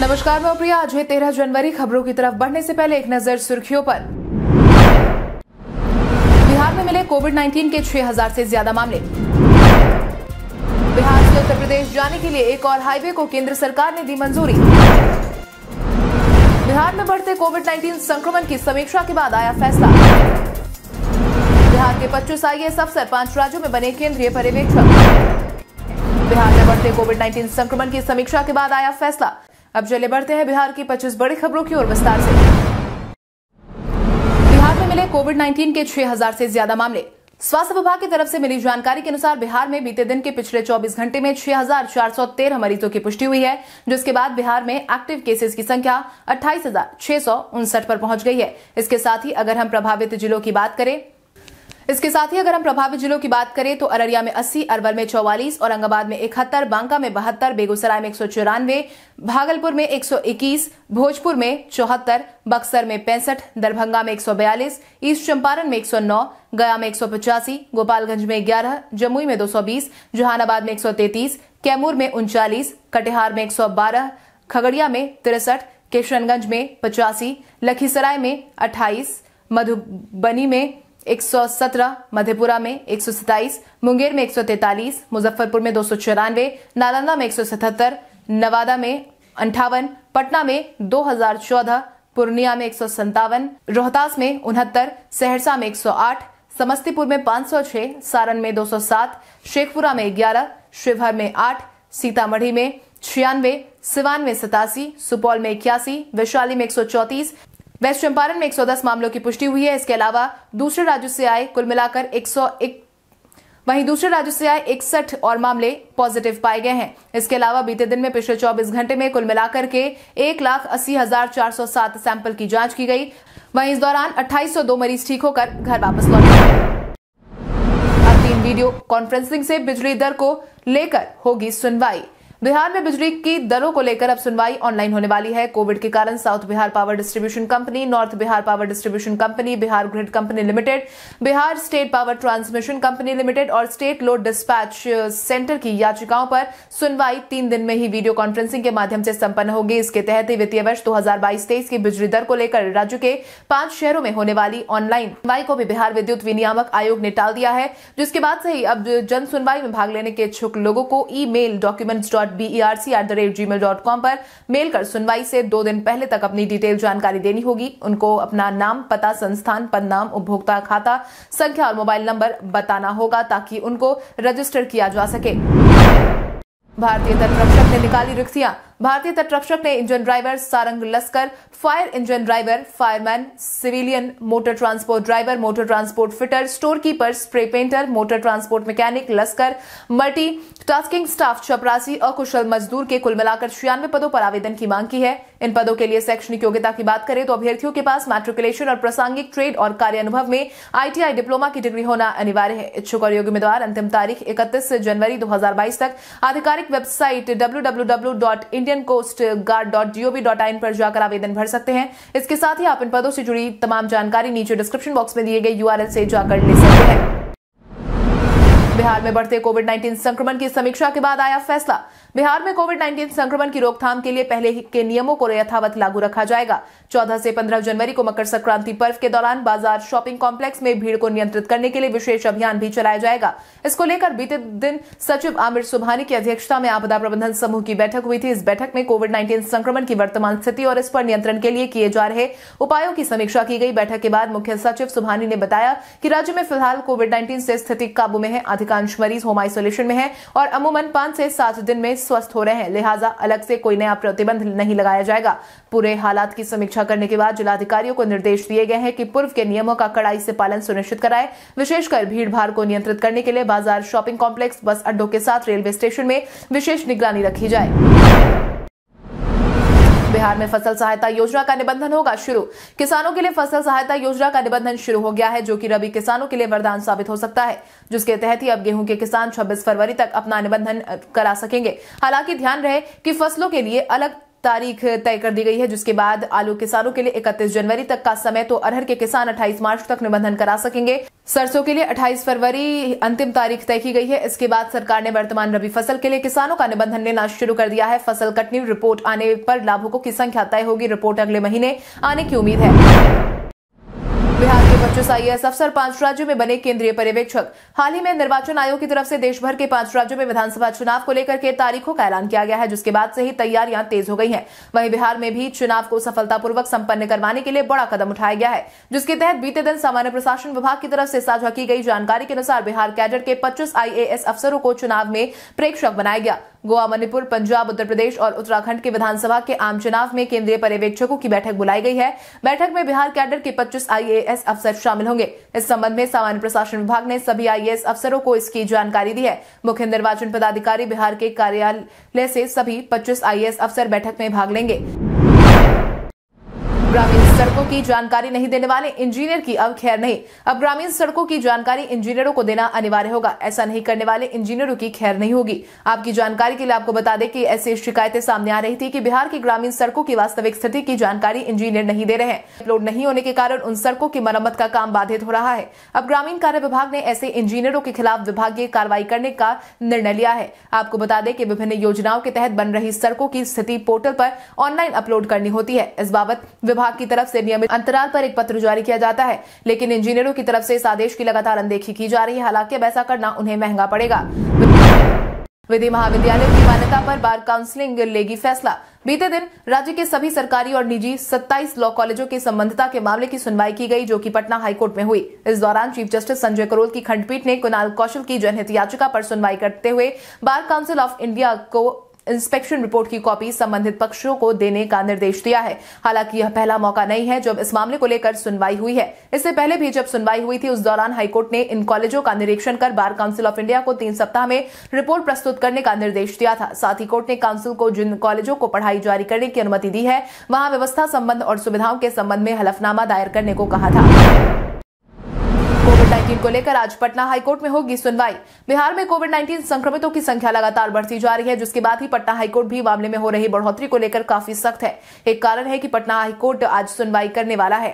नमस्कार मैं प्रिया आज है तेरह जनवरी खबरों की तरफ बढ़ने से पहले एक नजर सुर्खियों पर बिहार में मिले कोविड 19 के 6000 से ज्यादा मामले बिहार से उत्तर प्रदेश जाने के लिए एक और हाईवे को केंद्र सरकार ने दी मंजूरी बिहार में बढ़ते कोविड 19 संक्रमण की समीक्षा के बाद आया फैसला बिहार के 25 आईएएस अफसर पांच राज्यों में बने केंद्रीय पर्यवेक्षक बिहार में बढ़ते कोविड 19 संक्रमण की समीक्षा के बाद आया फैसला अब चले बढ़ते हैं बिहार की पच्चीस बड़ी खबरों की ओर विस्तार से बिहार में मिले कोविड 19 के 6000 से ज्यादा मामले स्वास्थ्य विभाग की तरफ से मिली जानकारी के अनुसार बिहार में बीते दिन के पिछले 24 घंटे में 6,413 मरीजों की पुष्टि हुई है जिसके बाद बिहार में एक्टिव केसेस की संख्या अट्ठाईस पर पहुंच गई है इसके साथ ही अगर हम प्रभावित जिलों की बात करें इसके साथ ही अगर हम प्रभावित जिलों की बात करें तो अररिया में 80, अरवल में 44, औरंगाबाद में इकहत्तर बांका में बहत्तर बेगूसराय में एक भागलपुर में 121, भोजपुर में चौहत्तर बक्सर में पैंसठ दरभंगा में 142, ईस्ट चंपारण में 109, गया में एक गोपालगंज में 11, जमुई में 220, जहानाबाद में 133, कैमूर में उनचालीस कटिहार में 112, खगड़िया में तिरसठ किशनगंज में पचासी लखीसराय में अट्ठाईस मधुबनी में 117 मधेपुरा में एक मुंगेर में एक मुजफ्फरपुर में दो नालंदा में एक नवादा में अंठावन पटना में 2014 पूर्णिया में एक रोहतास में उनहत्तर सहरसा में 108 समस्तीपुर में 506 सारण में 207 शेखपुरा में 11 शिवहर में 8 सीतामढ़ी में छियानवे सिवान में सतासी सुपौल में इक्यासी वैशाली में एक वेस्ट चंपारण में 110 मामलों की पुष्टि हुई है इसके अलावा दूसरे राज्यों से आए कुल मिलाकर एक वहीं दूसरे राज्यों से आए इकसठ और मामले पॉजिटिव पाए गए हैं इसके अलावा बीते दिन में पिछले 24 घंटे में कुल मिलाकर के एक लाख अस्सी हजार चार सौ सात सैंपल की जांच की गई वहीं इस दौरान 2802 मरीज ठीक होकर घर वापस लौट गए अब तीन वीडियो कॉन्फ्रेंसिंग से बिजली दर को लेकर होगी सुनवाई बिहार में बिजली की दरों को लेकर अब सुनवाई ऑनलाइन होने वाली है कोविड के कारण south Bihar power distribution company north Bihar power distribution company Bihar grid company limited Bihar state power transmission company limited और स्टेट लोड डिस्पैच सेंटर की याचिकाओं पर सुनवाई तीन दिन में ही वीडियो कॉन्फ्रेंसिंग के माध्यम से संपन्न होगी इसके तहत ही वित्तीय वर्ष दो हजार की बिजली दर को लेकर राज्य के पांच शहरों में होने वाली ऑनलाइन सुनवाई को भी बिहार विद्युत विनियामक आयोग ने टाल दिया है जिसके बाद से ही अब जन सुनवाई में भाग लेने के इच्छुक लोगों को email documents dot B dot com पर मेल कर सुनवाई से दो दिन पहले तक अपनी डिटेल जानकारी देनी होगी उनको अपना नाम पता संस्थान पद नाम उपभोक्ता खाता संख्या और मोबाइल नंबर बताना होगा ताकि उनको रजिस्टर किया जा सके भारतीय तटरक्षक ने निकाली रिक्तियां भारतीय तटरक्षक ने इंजन ड्राइवर सारंग लस्कर fire engine driver fireman civilian motor transport driver motor transport fitter store keeper spray painter motor transport mechanic लस्कर मल्टी टास्किंग स्टाफ चपरासी अकुशल मजदूर के कुल मिलाकर छियानवे पदों पर आवेदन की मांग की है इन पदों के लिए शैक्षणिक योग्यता की बात करें तो अभ्यर्थियों के पास मैट्रिकुलेशन और प्रासंगिक ट्रेड और कार्य अनुभव में आईटीआई डिप्लोमा की डिग्री होना अनिवार्य है इच्छुक और योग्य उम्मीदवार अंतिम तारीख इकतीस जनवरी 2022 तक आधिकारिक website W W W dot Indian coast guard dot G O V dot in पर जाकर आवेदन भर सकते हैं इसके साथ ही आप इन पदों से जुड़ी तमाम जानकारी नीचे डिस्क्रिप्शन बॉक्स में दिए गए यूआरएल से जाकर ले सकते हैं बिहार में बढ़ते कोविड 19 संक्रमण की समीक्षा के बाद आया फैसला बिहार में कोविड 19 संक्रमण की रोकथाम के लिए पहले के नियमों को यथावत लागू रखा जाएगा 14 से 15 जनवरी को मकर संक्रांति पर्व के दौरान बाजार शॉपिंग कॉम्प्लेक्स में भीड़ को नियंत्रित करने के लिए विशेष अभियान भी चलाया जाएगा इसको लेकर बीते दिन सचिव आमिर सुबहानी की अध्यक्षता में आपदा प्रबंधन समूह की बैठक हुई थी इस बैठक में कोविड नाइन्टीन संक्रमण की वर्तमान स्थिति और इस पर नियंत्रण के लिए किए जा रहे उपायों की समीक्षा की गई बैठक के बाद मुख्य सचिव सुबहानी ने बताया कि राज्य में फिलहाल कोविड नाइन्टीन से स्थिति काबू में है अधिकांश मरीज होम आइसोलेशन में है और अमूमन पांच से सात दिन में स्वस्थ हो रहे हैं लिहाजा अलग से कोई नया प्रतिबंध नहीं लगाया जाएगा पूरे हालात की समीक्षा करने के बाद जिलाधिकारियों को निर्देश दिए गए हैं कि पूर्व के नियमों का कड़ाई से पालन सुनिश्चित कराए विशेषकर भीड़ को नियंत्रित करने के लिए बाजार शॉपिंग कॉम्प्लेक्स बस अड्डों के साथ रेलवे स्टेशन में विशेष निगरानी रखी जाए बिहार में फसल सहायता योजना का निबंधन होगा शुरू किसानों के लिए फसल सहायता योजना का निबंधन शुरू हो गया है जो कि रबी किसानों के लिए वरदान साबित हो सकता है जिसके तहत ही अब गेहूं के किसान 26 फरवरी तक अपना निबंधन करा सकेंगे हालांकि ध्यान रहे कि फसलों के लिए अलग तारीख तय कर दी गई है जिसके बाद आलू किसानों के लिए इकतीस जनवरी तक का समय तो अरहर के किसान अट्ठाईस मार्च तक निबंधन करा सकेंगे सरसों के लिए 28 फरवरी अंतिम तारीख तय की गई है इसके बाद सरकार ने वर्तमान रबी फसल के लिए किसानों का निबंधन लेना शुरू कर दिया है फसल कटनी रिपोर्ट आने पर लाभुकों की संख्या तय होगी रिपोर्ट अगले महीने आने की उम्मीद है के पच्चीस आई अफसर पांच राज्यों में बने केंद्रीय पर्यवेक्षक हाल ही में निर्वाचन आयोग की तरफ से देश भर के पांच राज्यों में विधानसभा चुनाव को लेकर के तारीखों का ऐलान किया गया है जिसके बाद से ही तैयारियां तेज हो गई हैं वहीं बिहार में भी चुनाव को सफलतापूर्वक संपन्न करवाने के लिए बड़ा कदम उठाया गया है जिसके तहत बीते दिन सामान्य प्रशासन विभाग की तरफ से साझा की गई जानकारी के अनुसार बिहार कैडर के पच्चीस आई अफसरों को चुनाव में प्रेक्षक बनाया गया गोवा मणिपुर पंजाब उत्तर प्रदेश और उत्तराखंड के विधानसभा के आम चुनाव में केंद्रीय पर्यवेक्षकों की बैठक बुलाई गई है बैठक में बिहार कैडर के 25 आईएएस अफसर शामिल होंगे इस संबंध में सामान्य प्रशासन विभाग ने सभी आईएएस अफसरों को इसकी जानकारी दी है मुख्य निर्वाचन पदाधिकारी बिहार के कार्यालय से सभी पच्चीस आईएएस अफसर बैठक में भाग लेंगे ग्रामीण सड़कों की जानकारी नहीं देने वाले इंजीनियर की अब खैर नहीं अब ग्रामीण सड़कों की जानकारी इंजीनियरों को देना अनिवार्य होगा ऐसा नहीं करने वाले इंजीनियरों की खैर नहीं होगी आपकी जानकारी के लिए आपको बता दें कि ऐसी शिकायतें सामने आ रही थी कि बिहार की ग्रामीण सड़कों की वास्तविक स्थिति की जानकारी इंजीनियर नहीं दे रहे हैं अपलोड नहीं होने के कारण उन सड़कों की मरम्मत का काम बाधित हो रहा है अब ग्रामीण कार्य विभाग ने ऐसे इंजीनियरों के खिलाफ विभागीय कार्रवाई करने का निर्णय लिया है आपको बता दें कि विभिन्न योजनाओं के तहत बन रही सड़कों की स्थिति पोर्टल पर ऑनलाइन अपलोड करनी होती है इस बाबत विभाग की तरफ तरफ से नियमित अंतराल पर एक पत्र जारी किया जाता है लेकिन इंजीनियरों की तरफ से इस आदेश की लगातार अनदेखी की जा रही है हालांकि अब ऐसा करना उन्हें महंगा पड़ेगा विधि महाविद्यालय की मान्यता पर बार काउंसिलिंग लेगी फैसला बीते दिन राज्य के सभी सरकारी और निजी 27 लॉ कॉलेजों के संबंधता के मामले की सुनवाई की गई जो कि पटना हाईकोर्ट में हुई इस दौरान चीफ जस्टिस संजय करोल की खंडपीठ ने कुणाल कौशल की जनहित याचिका पर सुनवाई करते हुए बार काउंसिल ऑफ इंडिया को इंस्पेक्शन रिपोर्ट की कॉपी संबंधित पक्षों को देने का निर्देश दिया है हालांकि यह पहला मौका नहीं है जब इस मामले को लेकर सुनवाई हुई है इससे पहले भी जब सुनवाई हुई थी उस दौरान हाईकोर्ट ने इन कॉलेजों का निरीक्षण कर बार काउंसिल ऑफ इंडिया को तीन सप्ताह में रिपोर्ट प्रस्तुत करने का निर्देश दिया था साथ ही कोर्ट ने काउंसिल को जिन कॉलेजों को पढ़ाई जारी करने की अनुमति दी है वहां व्यवस्था संबंध और सुविधाओं के संबंध में हलफनामा दायर करने को कहा था मुहिम को लेकर आज पटना हाईकोर्ट में होगी सुनवाई बिहार में कोविड 19 संक्रमितों की संख्या लगातार बढ़ती जा रही है जिसके बाद ही पटना हाईकोर्ट भी मामले में हो रही बढ़ोतरी को लेकर काफी सख्त है एक कारण है कि पटना हाईकोर्ट आज सुनवाई करने वाला है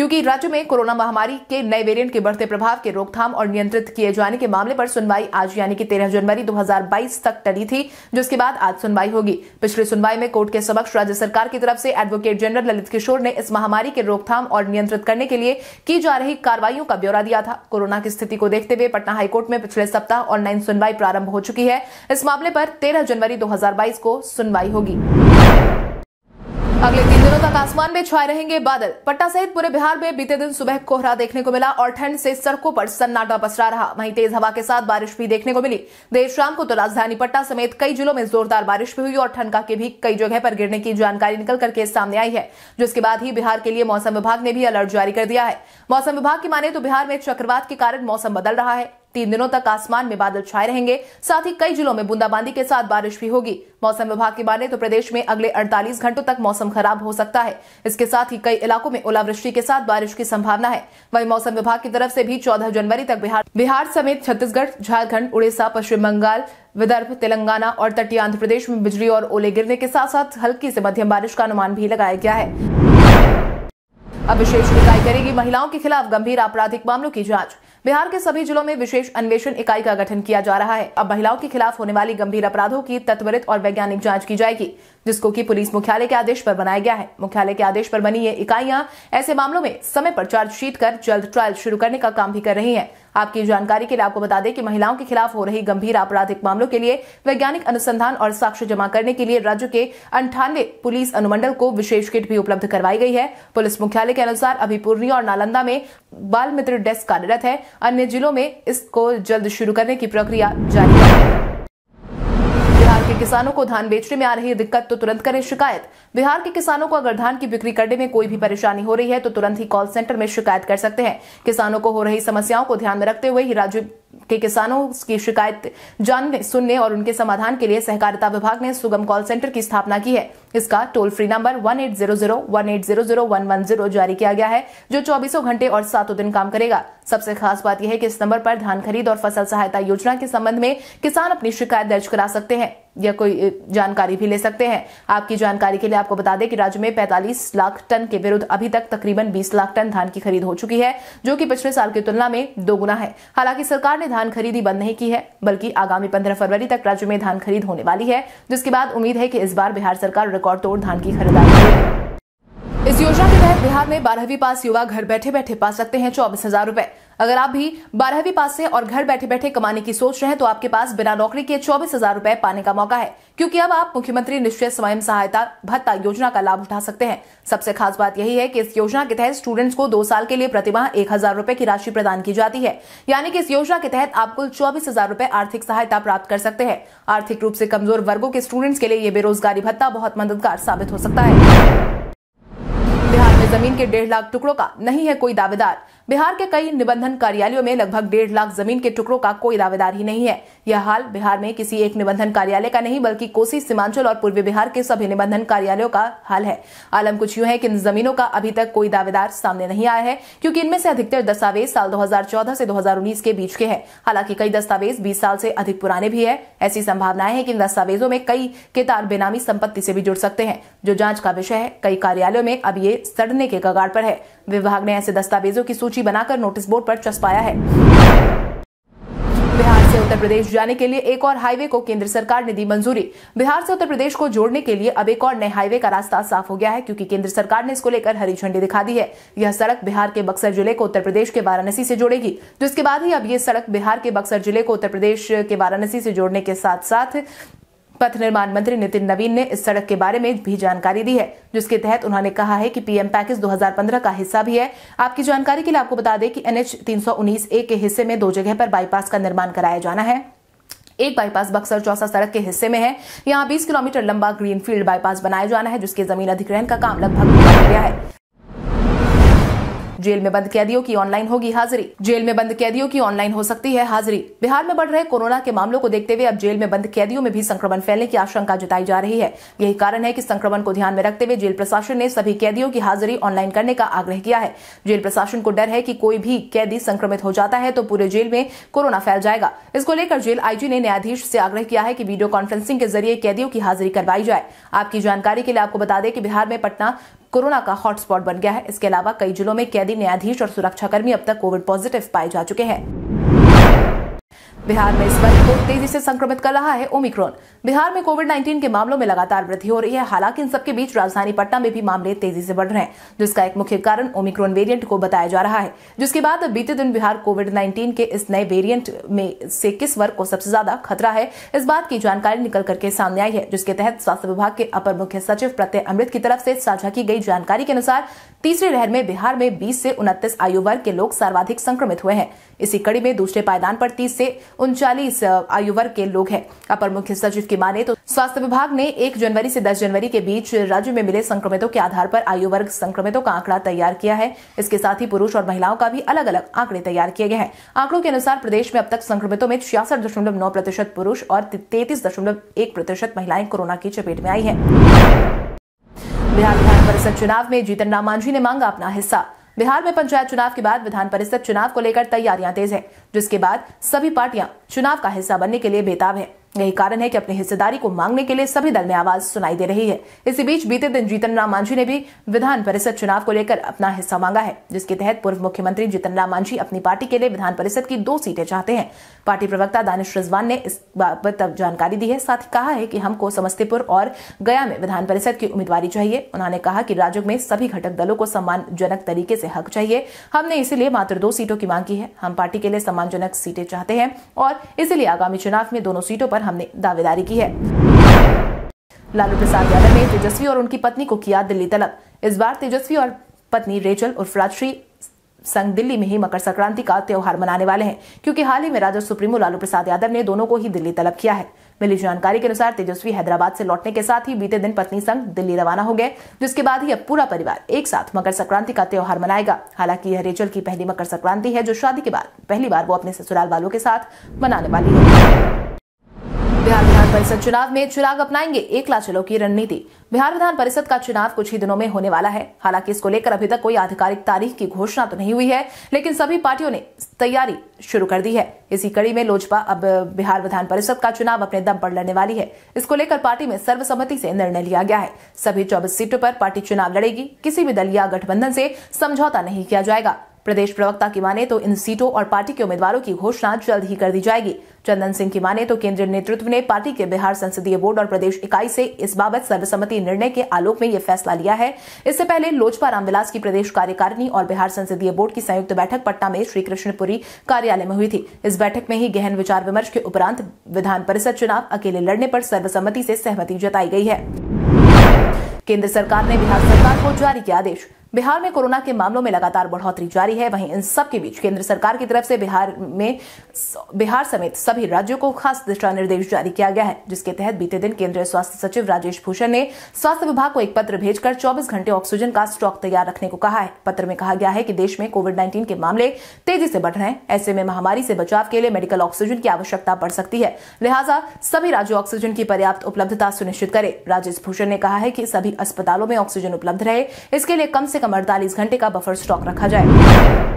क्योंकि राज्य में कोरोना महामारी के नए वेरिएंट के बढ़ते प्रभाव के रोकथाम और नियंत्रित किए जाने के मामले पर सुनवाई आज यानी कि 13 जनवरी 2022 तक टली थी जिसके बाद आज सुनवाई होगी पिछली सुनवाई में कोर्ट के समक्ष राज्य सरकार की तरफ से एडवोकेट जनरल ललित किशोर ने इस महामारी के रोकथाम और नियंत्रित करने के लिए की जा रही कार्रवाईयों का ब्यौरा दिया था कोरोना की स्थिति को देखते हुए पटना हाईकोर्ट में पिछले सप्ताह ऑनलाइन सुनवाई प्रारंभ हो चुकी है इस मामले पर तेरह जनवरी दो को सुनवाई होगी अगले तीन दिनों तक आसमान में छाए रहेंगे बादल पटना सहित पूरे बिहार में बीते दिन सुबह कोहरा देखने को मिला और ठंड से सड़कों पर सन्नाटा पसरा रहा वहीं तेज हवा के साथ बारिश भी देखने को मिली देर शाम को तो राजधानी पटना समेत कई जिलों में जोरदार बारिश भी हुई और ठनका के भी कई जगह पर गिरने की जानकारी निकल करके सामने आई है जिसके बाद ही बिहार के लिए मौसम विभाग ने भी अलर्ट जारी कर दिया है मौसम विभाग की माने तो बिहार में चक्रवात के कारण मौसम बदल रहा है तीन दिनों तक आसमान में बादल छाए रहेंगे साथ ही कई जिलों में बूंदाबांदी के साथ बारिश भी होगी मौसम विभाग की माने तो प्रदेश में अगले 48 घंटों तक मौसम खराब हो सकता है इसके साथ ही कई इलाकों में ओलावृष्टि के साथ बारिश की संभावना है वहीं मौसम विभाग की तरफ से भी 14 जनवरी तक बिहार बिहार समेत छत्तीसगढ़ झारखंड उड़ीसा पश्चिम बंगाल विदर्भ तेलंगाना और तटीय आंध्र प्रदेश में बिजली और ओले गिरने के साथ साथ हल्की ऐसी मध्यम बारिश का अनुमान भी लगाया गया है अब विशेष इकाई करेगी महिलाओं के खिलाफ गंभीर आपराधिक मामलों की जांच बिहार के सभी जिलों में विशेष अन्वेषण इकाई का गठन किया जा रहा है अब महिलाओं के खिलाफ होने वाली गंभीर अपराधों की तत्वरित और वैज्ञानिक जांच की जाएगी जिसको कि पुलिस मुख्यालय के आदेश पर बनाया गया है मुख्यालय के आदेश पर बनी ये इकाइयां ऐसे मामलों में समय पर चार्जशीट कर जल्द ट्रायल शुरू करने का काम भी कर रही है आपकी जानकारी के लिए आपको बता दें कि महिलाओं के खिलाफ हो रही गंभीर आपराधिक मामलों के लिए वैज्ञानिक अनुसंधान और साक्ष्य जमा करने के लिए राज्य के अंठानवे पुलिस अनुमंडल को विशेष किट भी उपलब्ध करवाई गई है पुलिस मुख्यालय के अनुसार अभी पूर्णिया और नालंदा में बाल मित्र डेस्क कार्यरत है अन्य जिलों में इसको जल्द शुरू करने की प्रक्रिया जारी है किसानों को धान बेचने में आ रही दिक्कत तो तुरंत करें शिकायत बिहार के किसानों को अगर धान की बिक्री करने में कोई भी परेशानी हो रही है तो तुरंत ही कॉल सेंटर में शिकायत कर सकते हैं किसानों को हो रही समस्याओं को ध्यान में रखते हुए ही राज्य के किसानों की शिकायत जानने सुनने और उनके समाधान के लिए सहकारिता विभाग ने सुगम कॉल सेंटर की स्थापना की है इसका toll free number one one eight eight zero zero zero zero जारी किया गया है जो चौबीसों घंटे और सातों दिन काम करेगा सबसे खास बात यह है कि इस नंबर पर धान खरीद और फसल सहायता योजना के संबंध में किसान अपनी शिकायत दर्ज करा सकते हैं या कोई जानकारी भी ले सकते हैं आपकी जानकारी के लिए आपको बता दें कि राज्य में 45 लाख टन के विरुद्ध अभी तक तकरीबन 20 लाख टन धान की खरीद हो चुकी है जो कि पिछले साल की तुलना में दोगुना है हालांकि सरकार ने धान खरीदी बंद नहीं की है बल्कि आगामी पंद्रह फरवरी तक राज्य में धान खरीद होने वाली है जिसके बाद उम्मीद है कि इस बार बिहार सरकार रिकॉर्ड तोड़ धान की खरीदारी करेगी इस योजना के तहत बिहार में बारहवीं पास युवा घर बैठे बैठे पा सकते हैं चौबीस हजार रूपए अगर आप भी बारहवीं पास से और घर बैठे बैठे कमाने की सोच रहे हैं तो आपके पास बिना नौकरी के चौबीस हजार रूपए पाने का मौका है क्योंकि अब आप मुख्यमंत्री निश्चय स्वयं सहायता भत्ता योजना का लाभ उठा सकते हैं सबसे खास बात यही है कि इस योजना के तहत स्टूडेंट्स को दो साल के लिए प्रतिमाह एक हजार रूपए की राशि प्रदान की जाती है यानी कि इस योजना के तहत आप कुल चौबीस हजार रूपए आर्थिक सहायता प्राप्त कर सकते हैं आर्थिक रूप से कमजोर वर्गो के स्टूडेंट्स के लिए ये बेरोजगारी भत्ता बहुत मददगार साबित हो सकता है बिहार में जमीन के डेढ़ लाख टुकड़ों का नहीं है कोई दावेदार बिहार के कई निबंधन कार्यालयों में लगभग डेढ़ लाख जमीन के टुकड़ों का कोई दावेदार ही नहीं है यह हाल बिहार में किसी एक निबंधन कार्यालय का नहीं बल्कि कोसी सीमांचल और पूर्वी बिहार के सभी निबंधन कार्यालयों का हाल है आलम कुछ यूं है कि इन जमीनों का अभी तक कोई दावेदार सामने नहीं आया है क्योंकि इनमें से अधिकतर दस्तावेज साल 2014 से 2019 के बीच के हैं हालांकि कई दस्तावेज 20 साल से अधिक पुराने भी है ऐसी संभावनाएं हैं कि इन दस्तावेजों में कई तार बेनामी संपत्ति से भी जुड़ सकते हैं जो जांच का विषय है कई कार्यालयों में अब ये सड़ने के कगार पर है विभाग ने ऐसे दस्तावेजों की सूची बनाकर नोटिस बोर्ड पर चस्पाया है बिहार से उत्तर प्रदेश जाने के लिए एक और हाईवे को केंद्र सरकार ने दी मंजूरी बिहार से उत्तर प्रदेश को जोड़ने के लिए अब एक और नए हाईवे का रास्ता साफ हो गया है क्योंकि केंद्र सरकार ने इसको लेकर हरी झंडी दिखा दी है यह सड़क बिहार के बक्सर जिले को उत्तर प्रदेश के वाराणसी से जोड़ेगी जिसके बाद ही अब यह सड़क बिहार के बक्सर जिले को उत्तर प्रदेश के वाराणसी से जोड़ने के साथ साथ पथ निर्माण मंत्री नितिन नवीन ने इस सड़क के बारे में भी जानकारी दी है जिसके तहत उन्होंने कहा है कि पीएम पैकेज 2015 का हिस्सा भी है आपकी जानकारी के लिए आपको बता दें कि एनएच 319 ए के हिस्से में दो जगह पर बाईपास का निर्माण कराया जाना है एक बाईपास बक्सर चौसा सड़क के हिस्से में है यहाँ 20 किलोमीटर लंबा ग्रीनफील्ड बाईपास बनाया जाना है जिसके जमीन अधिग्रहण का काम लगभग गया है जेल में बंद कैदियों की ऑनलाइन होगी हाजिरी जेल में बंद कैदियों की ऑनलाइन हो सकती है हाजिरी बिहार में बढ़ रहे कोरोना के मामलों को देखते हुए अब जेल में बंद कैदियों में भी संक्रमण फैलने की आशंका जताई जा रही है यही कारण है की संक्रमण को ध्यान में रखते हुए जेल प्रशासन ने सभी कैदियों की हाजिरी ऑनलाइन करने का आग्रह किया है जेल प्रशासन को डर है की कोई भी कैदी संक्रमित हो जाता है तो पूरे जेल में कोरोना फैल जाएगा इसको लेकर जेल आईजी ने न्यायाधीश से आग्रह किया है कि वीडियो कॉन्फ्रेंसिंग के जरिए कैदियों की हाजिरी करवाई जाए आपकी जानकारी के लिए आपको बता दें कि बिहार में पटना कोरोना का हॉटस्पॉट बन गया है इसके अलावा कई जिलों में कैदी न्यायाधीश और सुरक्षाकर्मी अब तक कोविड पॉजिटिव पाए जा चुके हैं बिहार में इस वर्ग को तेजी से संक्रमित कर रहा है ओमिक्रॉन बिहार में कोविड 19 के मामलों में लगातार वृद्धि हो रही है हालांकि इन सबके बीच राजधानी पटना में भी मामले तेजी से बढ़ रहे हैं जिसका एक मुख्य कारण ओमिक्रॉन वेरिएंट को बताया जा रहा है जिसके बाद बीते दिन बिहार कोविड 19 के इस नए वेरियंट में से किस वर्ग को सबसे ज्यादा खतरा है इस बात की जानकारी निकल करके सामने आई है जिसके तहत स्वास्थ्य विभाग के अपर मुख्य सचिव प्रत्यय अमृत की तरफ से साझा की गई जानकारी के अनुसार तीसरे लहर में बिहार में 20 से उनतीस आयु वर्ग के लोग सर्वाधिक संक्रमित हुए हैं इसी कड़ी में दूसरे पायदान पर 30 से उनचालीस आयु वर्ग के लोग हैं अपर मुख्य सचिव की माने तो स्वास्थ्य विभाग ने 1 जनवरी से 10 जनवरी के बीच राज्य में मिले संक्रमितों के आधार पर आयु वर्ग संक्रमितों का आंकड़ा तैयार किया है इसके साथ ही पुरुष और महिलाओं का भी अलग अलग आंकड़े तैयार किए गए हैं आंकड़ों के अनुसार प्रदेश में अब तक संक्रमितों में छियासठ प्रतिशत पुरुष और तैतीस प्रतिशत महिलाएं कोरोना की चपेट में आई है बिहार विधान परिषद चुनाव में जीतन राम मांझी ने मांगा अपना हिस्सा बिहार में पंचायत चुनाव के बाद विधान परिषद चुनाव को लेकर तैयारियां तेज हैं जिसके बाद सभी पार्टियां चुनाव का हिस्सा बनने के लिए बेताब हैं यही कारण है कि अपनी हिस्सेदारी को मांगने के लिए सभी दल में आवाज सुनाई दे रही है इसी बीच बीते दिन जीतन राम मांझी ने भी विधान परिषद चुनाव को लेकर अपना हिस्सा मांगा है जिसके तहत पूर्व मुख्यमंत्री जीतन राम मांझी अपनी पार्टी के लिए विधान परिषद की दो सीटें चाहते हैं पार्टी प्रवक्ता दानिश रिजवान ने इस बाबत जानकारी दी है साथ ही कहा है कि हमको समस्तीपुर और गया में विधान परिषद की उम्मीदवार चाहिए उन्होंने कहा कि राज्य में सभी घटक दलों को सम्मानजनक तरीके से हक चाहिए हमने इसीलिए मात्र दो सीटों की मांग की है हम पार्टी के लिए सम्मानजनक सीटें चाहते हैं और इसीलिए आगामी चुनाव में दोनों सीटों पर पर हमने दावेदारी की है लालू प्रसाद यादव ने तेजस्वी और उनकी पत्नी को किया दिल्ली तलब इस बार तेजस्वी और पत्नी रेचल उर्फ राजश्री संघ दिल्ली में ही मकर संक्रांति का त्यौहार मनाने वाले हैं क्योंकि हाल ही में राजद सुप्रीमो लालू प्रसाद यादव ने दोनों को ही दिल्ली तलब किया है मिली जानकारी के अनुसार तेजस्वी हैदराबाद से लौटने के साथ ही बीते दिन पत्नी संघ दिल्ली रवाना हो गए जिसके बाद ही अब पूरा परिवार एक साथ मकर संक्रांति का त्यौहार मनाएगा हालांकि यह रेचल की पहली मकर संक्रांति है जो शादी के बाद पहली बार वो अपने ससुराल वालों के साथ मनाने वाली है बिहार विधान परिषद चुनाव में चिराग अपनाएंगे ला चलो की रणनीति बिहार विधान परिषद का चुनाव कुछ ही दिनों में होने वाला है हालांकि इसको लेकर अभी तक कोई आधिकारिक तारीख की घोषणा तो नहीं हुई है लेकिन सभी पार्टियों ने तैयारी शुरू कर दी है इसी कड़ी में लोजपा अब बिहार विधान परिषद का चुनाव अपने दम पर लड़ने वाली है इसको लेकर पार्टी में सर्वसम्मति से निर्णय लिया गया है सभी चौबीस सीटों पर पार्टी चुनाव लड़ेगी किसी भी दल या गठबंधन से समझौता नहीं किया जाएगा प्रदेश प्रवक्ता की माने तो इन सीटों और पार्टी के उम्मीदवारों की घोषणा जल्द ही कर दी जाएगी चंदन सिंह की माने तो केंद्रीय नेतृत्व ने पार्टी के बिहार संसदीय बोर्ड और प्रदेश इकाई से इस बाबत सर्वसम्मति निर्णय के आलोक में यह फैसला लिया है इससे पहले लोजपा रामविलास की प्रदेश कार्यकारिणी और बिहार संसदीय बोर्ड की संयुक्त बैठक पटना में श्रीकृष्णपुरी कार्यालय में हुई थी इस बैठक में ही गहन विचार विमर्श के उपरांत विधान परिषद चुनाव अकेले लड़ने पर सर्वसम्मति से सहमति जताई गई है केंद्र सरकार ने बिहार सरकार को जारी किया आदेश बिहार में कोरोना के मामलों में लगातार बढ़ोतरी जारी है वहीं इन सब के बीच केंद्र सरकार की तरफ से बिहार में बिहार समेत सभी राज्यों को खास दिशा निर्देश जारी किया गया है जिसके तहत बीते दिन केंद्रीय स्वास्थ्य सचिव राजेश भूषण ने स्वास्थ्य विभाग को एक पत्र भेजकर 24 घंटे ऑक्सीजन का स्टॉक तैयार रखने को कहा है पत्र में कहा गया है कि देश में कोविड नाइन्टीन के मामले तेजी से बढ़ रहे हैं ऐसे में महामारी से बचाव के लिए मेडिकल ऑक्सीजन की आवश्यकता बढ़ सकती है लिहाजा सभी राज्यों ऑक्सीजन की पर्याप्त उपलब्धता सुनिश्चित करे राजेश भूषण ने कहा है कि सभी अस्पतालों में ऑक्सीजन उपलब्ध रहे इसके लिए कम से कम अड़तालीस घंटे का बफर स्टॉक रखा जाए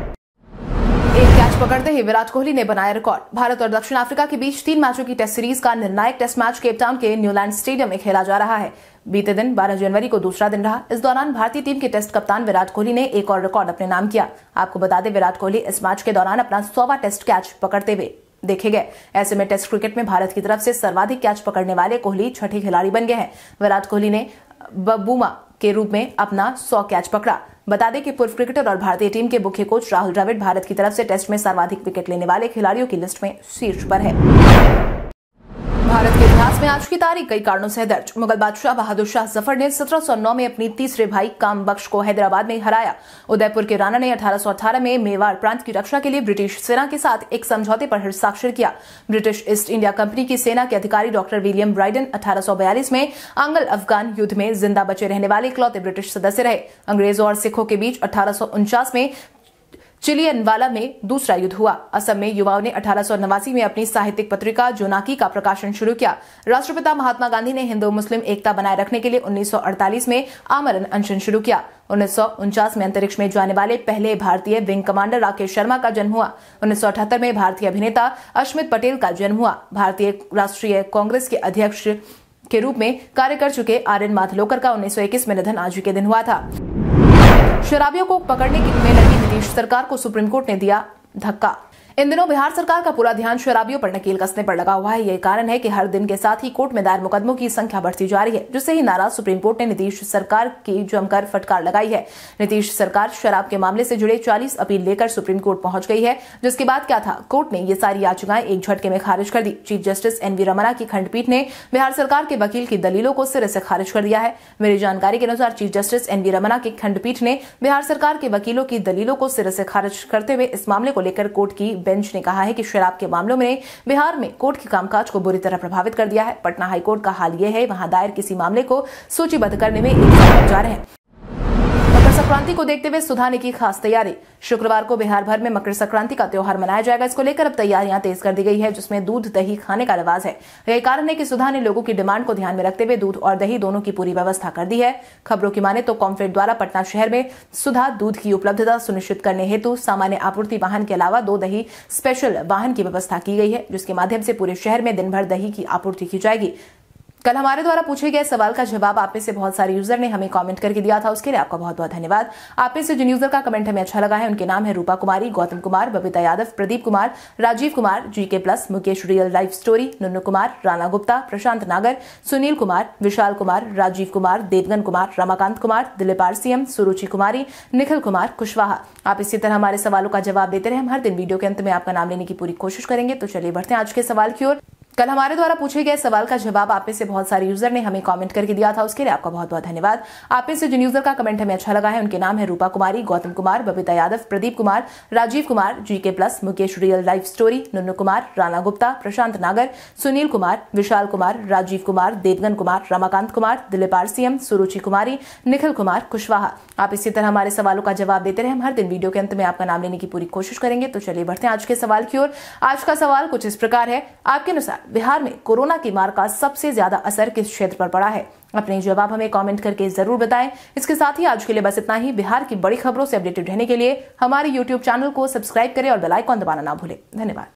कैच पकड़ते ही विराट कोहली ने बनाया रिकॉर्ड भारत और दक्षिण अफ्रीका के बीच तीन मैचों की टेस्ट सीरीज का निर्णायक टेस्ट मैच केपटाउन के न्यूलैंड स्टेडियम में खेला जा रहा है बीते दिन 12 जनवरी को दूसरा दिन रहा इस दौरान भारतीय टीम के टेस्ट कप्तान विराट कोहली ने एक और रिकॉर्ड अपने नाम किया आपको बता दें विराट कोहली इस मैच के दौरान अपना सौवा टेस्ट कैच पकड़ते हुए देखे गए ऐसे में टेस्ट क्रिकेट में भारत की तरफ से सर्वाधिक कैच पकड़ने वाले कोहली छठे खिलाड़ी बन गए हैं विराट कोहली ने बबूमा के रूप में अपना सौ कैच पकड़ा बता दें कि पूर्व क्रिकेटर और भारतीय टीम के मुख्य कोच राहुल द्रविड़ भारत की तरफ से टेस्ट में सर्वाधिक विकेट लेने वाले खिलाड़ियों की लिस्ट में शीर्ष पर है भारत के इतिहास में आज की तारीख कई कारणों से दर्ज मुगल बादशाह बहादुर शाह जफर ने 1709 में अपने तीसरे भाई काम बख्श को हैदराबाद में हराया उदयपुर के राणा ने 1818 में मेवाड़ प्रांत की रक्षा के लिए ब्रिटिश सेना के साथ एक समझौते पर हस्ताक्षर किया ब्रिटिश ईस्ट इंडिया कंपनी की सेना के अधिकारी डॉक्टर विलियम ब्राइडन अठारह में आंगल अफगान युद्ध में जिंदा बचे रहने वाले इकलौते ब्रिटिश सदस्य रहे अंग्रेजों और सिखों के बीच अठारह में चिलियनवाला में दूसरा युद्ध हुआ असम में युवाओं ने अठारह में अपनी साहित्यिक पत्रिका जोनाकी का प्रकाशन शुरू किया राष्ट्रपिता महात्मा गांधी ने हिंदू मुस्लिम एकता बनाए रखने के लिए 1948 में आमरण अनशन शुरू किया उन्नीस में अंतरिक्ष में जाने वाले पहले भारतीय विंग कमांडर राकेश शर्मा का जन्म हुआ उन्नीस में भारतीय अभिनेता अश्मित पटेल का जन्म हुआ भारतीय राष्ट्रीय कांग्रेस के अध्यक्ष के रूप में कार्य कर चुके आर एन माथलोकर का उन्नीस में निधन आज के दिन हुआ था शराबियों को पकड़ने में लगी नीतीश सरकार को सुप्रीम कोर्ट ने दिया धक्का इन दिनों बिहार सरकार का पूरा ध्यान शराबियों पर नकेल कसने पर लगा हुआ है यही कारण है कि हर दिन के साथ ही कोर्ट में दायर मुकदमों की संख्या बढ़ती जा रही है जिससे ही नाराज सुप्रीम कोर्ट ने नीतीश सरकार की जमकर फटकार लगाई है नीतीश सरकार शराब के मामले से जुड़े चालीस अपील लेकर सुप्रीम कोर्ट पहुंच गई है जिसके बाद क्या था कोर्ट ने ये सारी याचिकाएं एक झटके में खारिज कर दी chief justice N V Ramana की खंडपीठ ने बिहार सरकार के वकील की दलीलों को सिरे से खारिज कर दिया है मेरी जानकारी के अनुसार chief justice N V Ramana की खंडपीठ ने बिहार सरकार के वकीलों की दलीलों को सिरे से खारिज करते हुए इस मामले को लेकर कोर्ट की बेंच ने कहा है कि शराब के मामलों में बिहार में कोर्ट के कामकाज को बुरी तरह प्रभावित कर दिया है पटना हाईकोर्ट का हाल यह है वहां दायर किसी मामले को सूचीबद्ध करने में एक जा रहे हैं संक्रांति को देखते हुए सुधा ने की खास तैयारी शुक्रवार को बिहार भर में मकर संक्रांति का त्यौहार मनाया जाएगा इसको लेकर अब तैयारियां तेज कर दी गई है जिसमें दूध दही खाने का रिवाज है यही कारण है कि सुधा ने लोगों की डिमांड को ध्यान में रखते हुए दूध और दही दोनों की पूरी व्यवस्था कर दी है खबरों की माने तो कॉम्फेड द्वारा पटना शहर में सुधा दूध की उपलब्धता सुनिश्चित करने हेतु सामान्य आपूर्ति वाहन के अलावा दो दही स्पेशल वाहन की व्यवस्था की गई है जिसके माध्यम से पूरे शहर में दिन भर दही की आपूर्ति की जाएगी कल हमारे द्वारा पूछे गए सवाल का जवाब आप में से बहुत सारे यूजर ने हमें कमेंट करके दिया था उसके लिए आपका बहुत बहुत धन्यवाद आप में से जिन यूजर का कमेंट हमें अच्छा लगा है उनके नाम है Rupa Kumari Gautam Kumar Babita Yadav Pradeep Kumar Rajeev Kumar GK plus Mukesh real life story Nunnu Kumar Rana Gupta Prashant Nagar Sunil Kumar Vishal Kumar Rajeev Kumar Devgan Kumar Ramakant Kumar Dilip RCM Suruchi Kumari Nikhil Kumar Kushwaha आप इसी तरह हमारे सवालों का जवाब देते रहे हम हर दिन वीडियो के अंत में आपका नाम लेने की पूरी कोशिश करेंगे तो चलिए बढ़ते हैं आज के सवाल की ओर कल हमारे द्वारा पूछे गए सवाल का जवाब आप में से बहुत सारे यूजर ने हमें कमेंट करके दिया था उसके लिए आपका बहुत बहुत धन्यवाद आप में से जिन यूजर का कमेंट हमें अच्छा लगा है उनके नाम है Rupa Kumari Gautam Kumar Babita Yadav Pradeep Kumar Rajeev Kumar GK plus Mukesh real life story Nunnu Kumar Rana Gupta Prashant Nagar Sunil Kumar Vishal Kumar Rajeev Kumar Devgan Kumar Ramakant Kumar Dilip RCM Suruchi Kumari Nikhil Kumar Kushwaha आप इसी तरह हमारे सवालों का जवाब देते रहे हम हर दिन वीडियो के अंत में आपका नाम लेने की पूरी कोशिश करेंगे तो चलिए बढ़ते हैं आज के सवाल की ओर आज का सवाल कुछ इस प्रकार है आपके अनुसार बिहार में कोरोना की मार का सबसे ज्यादा असर किस क्षेत्र पर पड़ा है अपने जवाब हमें कमेंट करके जरूर बताएं इसके साथ ही आज के लिए बस इतना ही बिहार की बड़ी खबरों से अपडेटेड रहने के लिए हमारे यूट्यूब चैनल को सब्सक्राइब करें और बेलाइकॉन दबाना ना भूलें धन्यवाद